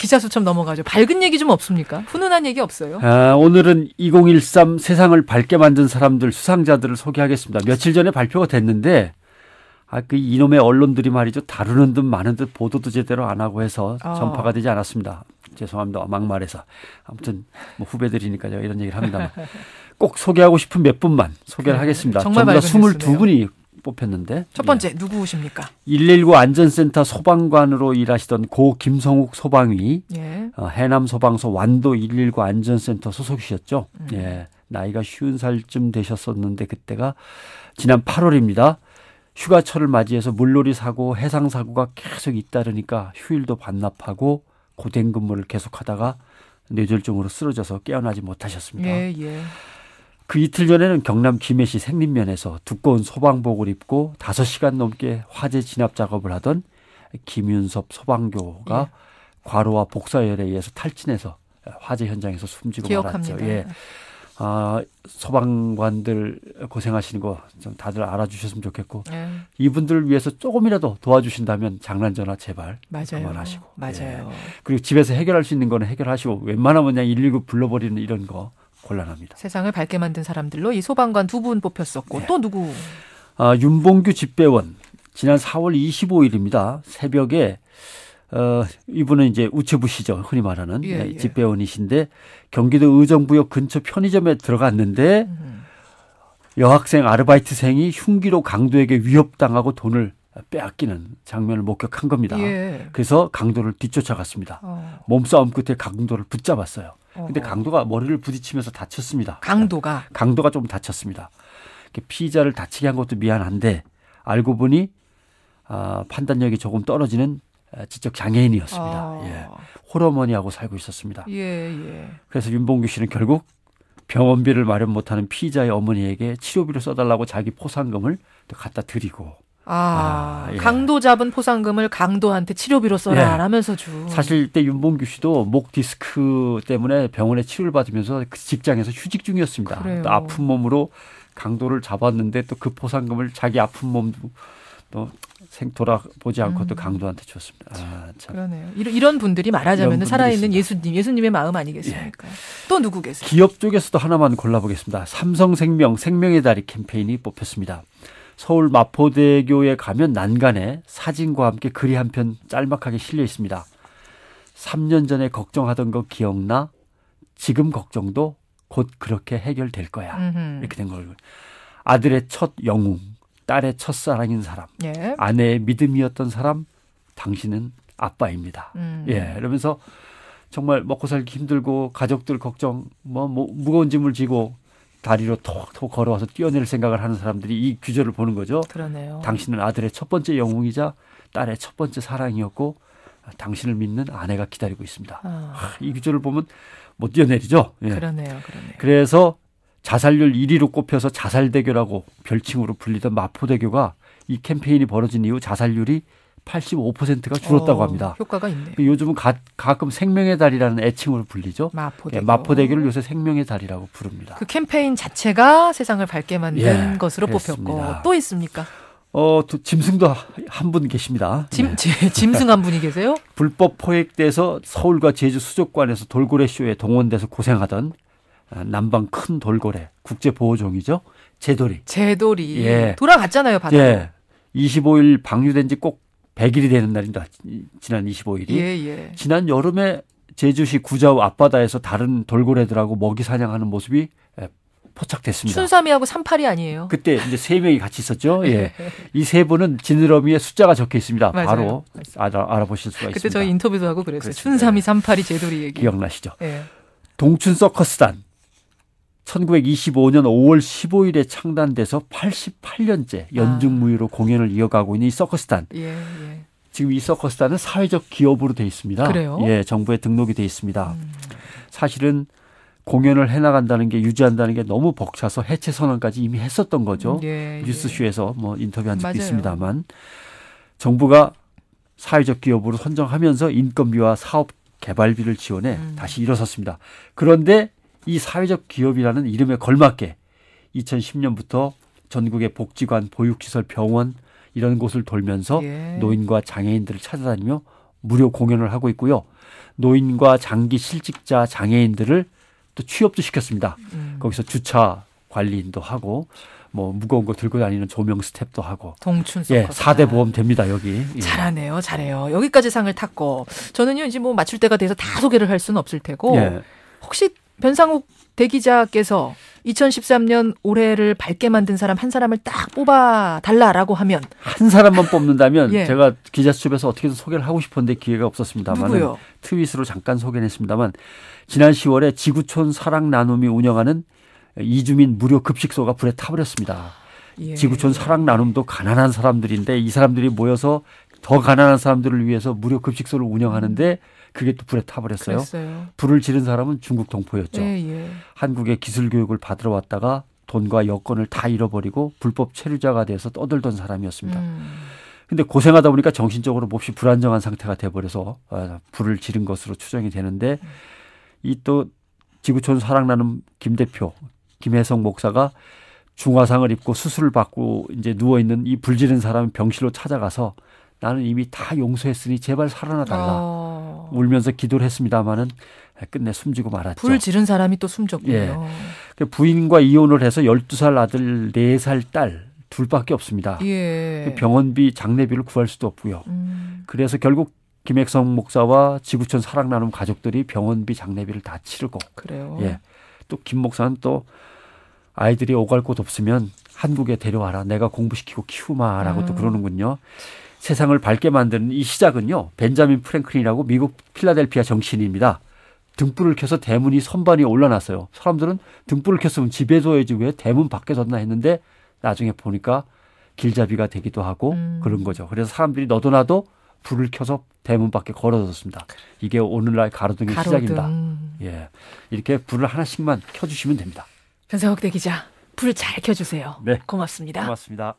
기자수첩 넘어가죠. 밝은 얘기 좀 없습니까? 훈훈한 얘기 없어요? 아, 오늘은 2013 세상을 밝게 만든 사람들 수상자들을 소개하겠습니다. 며칠 전에 발표가 됐는데 아, 그 이놈의 언론들이 말이죠. 다루는 듯 많은 듯 보도도 제대로 안 하고 해서 아. 전파가 되지 않았습니다. 죄송합니다. 막말해서. 아무튼 뭐 후배들이니까 제가 이런 얘기를 합니다만. 꼭 소개하고 싶은 몇 분만 소개를 하겠습니다. 네, 전부 다 22분이 뽑혔는데 첫 번째 예. 누구십니까? 119 안전센터 소방관으로 일하시던 고 김성욱 소방위, 예. 어, 해남 소방서 완도 119 안전센터 소속이셨죠. 음. 예, 나이가 쉬운 살쯤 되셨었는데 그때가 지난 8월입니다. 휴가철을 맞이해서 물놀이 사고, 해상 사고가 계속 잇따르니까 휴일도 반납하고 고된 근무를 계속하다가 뇌졸중으로 쓰러져서 깨어나지 못하셨습니다. 예, 예. 그 이틀 전에는 경남 김해시 생림면에서 두꺼운 소방복을 입고 다섯 시간 넘게 화재 진압 작업을 하던 김윤섭 소방교가 예. 과로와 복사열에 의해서 탈진해서 화재 현장에서 숨지고 기억합니다. 말았죠. 예. 예. 아, 소방관들 고생하시는 거 좀 다들 알아주셨으면 좋겠고 예. 이분들을 위해서 조금이라도 도와주신다면 장난 전화 제발 맞아요. 그만하시고 예. 맞아요. 예. 그리고 집에서 해결할 수 있는 거는 해결하시고 웬만하면 그냥 119 불러버리는 이런 거 곤란합니다. 세상을 밝게 만든 사람들로 이 소방관 두 분 뽑혔었고 네. 또 누구? 아, 윤봉규 집배원 지난 4월 25일입니다. 새벽에 어, 이분은 이제 우체부 시죠. 흔히 말하는 예, 네, 예. 집배원이신데 경기도 의정부역 근처 편의점에 들어갔는데 음. 여학생 아르바이트생이 흉기로 강도에게 위협당하고 돈을 빼앗기는 장면을 목격한 겁니다. 예. 그래서 강도를 뒤쫓아갔습니다. 어. 몸싸움 끝에 강도를 붙잡았어요. 근데 어. 강도가 머리를 부딪히면서 다쳤습니다. 강도가 네. 강도가 좀 다쳤습니다. 피자를 다치게 한 것도 미안한데 알고 보니 아, 판단력이 조금 떨어지는 아, 지적 장애인이었습니다. 아. 예. 호러머니하고 살고 있었습니다. 예, 예. 그래서 윤봉규 씨는 결국 병원비를 마련 못하는 피자의 어머니에게 치료비를 써달라고 자기 포상금을 갖다 드리고 아, 아 예. 강도 잡은 포상금을 강도한테 치료비로 써라 예. 하면서 주. 사실 때 윤봉규 씨도 목 디스크 때문에 병원에 치료를 받으면서 그 직장에서 휴직 중이었습니다. 또 아픈 몸으로 강도를 잡았는데 또 그 포상금을 자기 아픈 몸도 또 생돌아 보지 않고 음. 또 강도한테 줬습니다. 아, 참. 그러네요. 이런, 이런 분들이 말하자면 살아있는 있습니다. 예수님, 예수님의 마음 아니겠습니까? 예. 또 누구 계세요? 기업 쪽에서도 하나만 골라보겠습니다. 삼성생명 생명의 다리 캠페인이 뽑혔습니다. 서울 마포대교에 가면 난간에 사진과 함께 글이 한 편 짤막하게 실려 있습니다. 3년 전에 걱정하던 거 기억나? 지금 걱정도 곧 그렇게 해결될 거야. 음흠. 이렇게 된 걸. 아들의 첫 영웅, 딸의 첫사랑인 사람, 예. 아내의 믿음이었던 사람, 당신은 아빠입니다. 음. 예. 이러면서 정말 먹고 살기 힘들고 가족들 걱정 뭐, 뭐 무거운 짐을 지고 다리로 톡톡 걸어와서 뛰어낼 생각을 하는 사람들이 이 규절을 보는 거죠. 그러네요. 당신은 아들의 첫 번째 영웅이자 딸의 첫 번째 사랑이었고 당신을 믿는 아내가 기다리고 있습니다. 아. 하, 이 규절을 보면 못 뭐 뛰어내리죠. 예. 그러네요. 그러네요. 그래서 자살률 1위로 꼽혀서 자살대교라고 별칭으로 불리던 마포대교가 이 캠페인이 벌어진 이후 자살률이 85%가 줄었다고 어, 합니다. 어, 효과가 있네요. 그 요즘은 가, 끔 생명의 달이라는 애칭으로 불리죠. 마포대교. 예, 마포대교를 요새 생명의 달이라고 부릅니다. 그 캠페인 자체가 세상을 밝게 만든 예, 것으로 그렇습니다. 뽑혔고 또 있습니까? 어, 또 짐승도 한 분 계십니다. 짐, 네. 짐승 한 분이 계세요? 불법 포획돼서 서울과 제주 수족관에서 돌고래 쇼에 동원돼서 고생하던 아, 남방 큰 돌고래 국제 보호종이죠. 제돌이. 제돌이. 예. 돌아갔잖아요, 바다 예. 25일 방류된 지꼭 100일이 되는 날입니다. 지난 25일이. 예, 예. 지난 여름에 제주시 구좌우 앞바다에서 다른 돌고래들하고 먹이 사냥하는 모습이 예, 포착됐습니다. 순삼이하고 삼팔이 아니에요. 그때 이제 세 명이 같이 있었죠. 예. 예. 이세 분은 지느러미에 숫자가 적혀 있습니다. 맞아요. 바로 알아, 보실 수가 있습니다. 그때 저희 인터뷰도 하고 그랬어요. 그렇습니다. 춘삼이, 삼팔이, 제돌이 얘기. 기억나시죠? 예. 동춘 서커스단 1925년 5월 15일에 창단돼서 88년째 연중무휴로 아. 공연을 이어가고 있는 이 서커스단. 예, 예. 지금 이 서커스단은 사회적 기업으로 돼 있습니다. 그래요? 예, 정부에 등록이 돼 있습니다. 음. 사실은 공연을 해나간다는 게 유지한다는 게 너무 벅차서 해체 선언까지 이미 했었던 거죠. 음, 예, 예, 뉴스쇼에서 뭐 인터뷰한 적도 맞아요. 있습니다만 정부가 사회적 기업으로 선정하면서 인건비와 사업 개발비를 지원해 음. 다시 일어섰습니다. 그런데 이 사회적 기업이라는 이름에 걸맞게 2010년부터 전국의 복지관, 보육시설, 병원 이런 곳을 돌면서 예. 노인과 장애인들을 찾아다니며 무료 공연을 하고 있고요. 노인과 장기 실직자 장애인들을 또 취업도 시켰습니다. 음. 거기서 주차 관리인도 하고 뭐 무거운 거 들고 다니는 조명 스텝도 하고 동춘 예, 4대 보험 됩니다 여기 예. 잘하네요 잘해요 여기까지 상을 탔고 저는요 이제 뭐 맞출 때가 돼서 다 소개를 할 수는 없을 테고 예. 혹시 변상욱 대기자께서 2013년 올해를 밝게 만든 사람 한 사람을 딱 뽑아 달라라고 하면 한 사람만 뽑는다면 예. 제가 기자 수첩에서 어떻게든 소개를 하고 싶었는데 기회가 없었습니다만 트윗으로 잠깐 소개했습니다만 지난 10월에 지구촌 사랑 나눔이 운영하는 이주민 무료 급식소가 불에 타버렸습니다. 예. 지구촌 사랑 나눔도 가난한 사람들인데 이 사람들이 모여서 더 가난한 사람들을 위해서 무료 급식소를 운영하는데 음. 그게 또 불에 타버렸어요. 그랬어요. 불을 지른 사람은 중국 동포였죠. 예, 예. 한국의 기술 교육을 받으러 왔다가 돈과 여건을 다 잃어버리고 불법 체류자가 돼서 떠들던 사람이었습니다. 음. 근데 고생하다 보니까 정신적으로 몹시 불안정한 상태가 돼버려서 아, 불을 지른 것으로 추정이 되는데 음. 이또 지구촌 사랑나는 김 대표 김혜성 목사가 중화상을 입고 수술을 받고 이제 누워 있는 이 불지른 사람 병실로 찾아가서 나는 이미 다 용서했으니 제발 살아나 달라. 아. 어. 울면서 기도를 했습니다마는 끝내 숨지고 말았죠. 불 지른 사람이 또 숨졌고요. 예. 그 부인과 이혼을 해서 12살 아들, 4살 딸 둘밖에 없습니다. 예. 그 병원비, 장례비를 구할 수도 없고요. 음. 그래서 결국 김혜성 목사와 지구촌 사랑나눔 가족들이 병원비, 장례비를 다 치르고 그래요. 예. 또 김 목사는 또 아이들이 오갈 곳 없으면 한국에 데려와라. 내가 공부시키고 키우마라고 또 음. 그러는군요. 세상을 밝게 만드는 이 시작은요. 벤자민 프랭클린이라고 미국 필라델피아 정신입니다 등불을 켜서 대문이 선반이 올라났어요. 사람들은 등불을 켰으면 집에서야지 왜 대문 밖에 뒀나 했는데 나중에 보니까 길잡이가 되기도 하고 음. 그런 거죠. 그래서 사람들이 너도 나도 불을 켜서 대문 밖에 걸어졌습니다. 이게 오늘날 가로등의 가로등. 시작입니다. 예, 이렇게 불을 하나씩만 켜주시면 됩니다. 변상욱 대기자, 불 잘 켜주세요. 네, 고맙습니다. 고맙습니다.